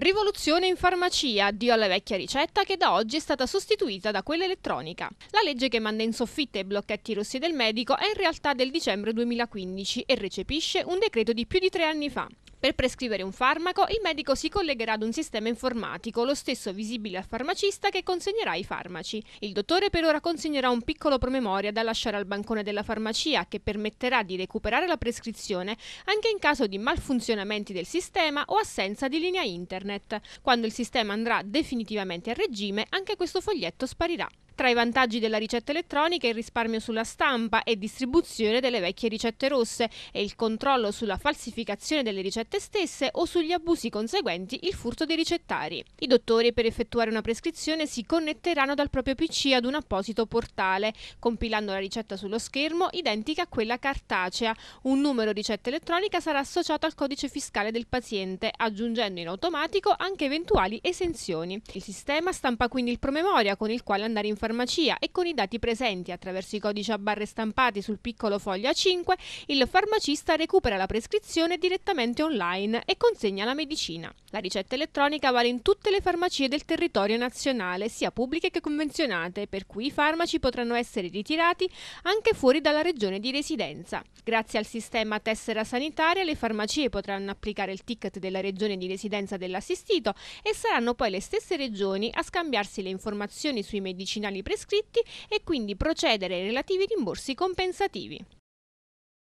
Rivoluzione in farmacia, addio alla vecchia ricetta che da oggi è stata sostituita da quella elettronica. La legge che manda in soffitta i blocchetti rossi del medico è in realtà del dicembre 2015 e recepisce un decreto di più di tre anni fa. Per prescrivere un farmaco, il medico si collegherà ad un sistema informatico, lo stesso visibile al farmacista che consegnerà i farmaci. Il dottore per ora consegnerà un piccolo promemoria da lasciare al bancone della farmacia che permetterà di recuperare la prescrizione anche in caso di malfunzionamenti del sistema o assenza di linea internet. Quando il sistema andrà definitivamente a regime, anche questo foglietto sparirà. Tra i vantaggi della ricetta elettronica il risparmio sulla stampa e distribuzione delle vecchie ricette rosse e il controllo sulla falsificazione delle ricette stesse o sugli abusi conseguenti il furto dei ricettari. I dottori per effettuare una prescrizione si connetteranno dal proprio PC ad un apposito portale, compilando la ricetta sullo schermo identica a quella cartacea. Un numero ricetta elettronica sarà associato al codice fiscale del paziente, aggiungendo in automatico anche eventuali esenzioni. Il sistema stampa quindi il promemoria con il quale andare in farmacia farmacia e con i dati presenti attraverso i codici a barre stampati sul piccolo foglio A5, il farmacista recupera la prescrizione direttamente online e consegna la medicina. La ricetta elettronica vale in tutte le farmacie del territorio nazionale, sia pubbliche che convenzionate, per cui i farmaci potranno essere ritirati anche fuori dalla regione di residenza. Grazie al sistema tessera sanitaria le farmacie potranno applicare il ticket della regione di residenza dell'assistito e saranno poi le stesse regioni a scambiarsi le informazioni sui medicinali prescritti e quindi procedere ai relativi rimborsi compensativi.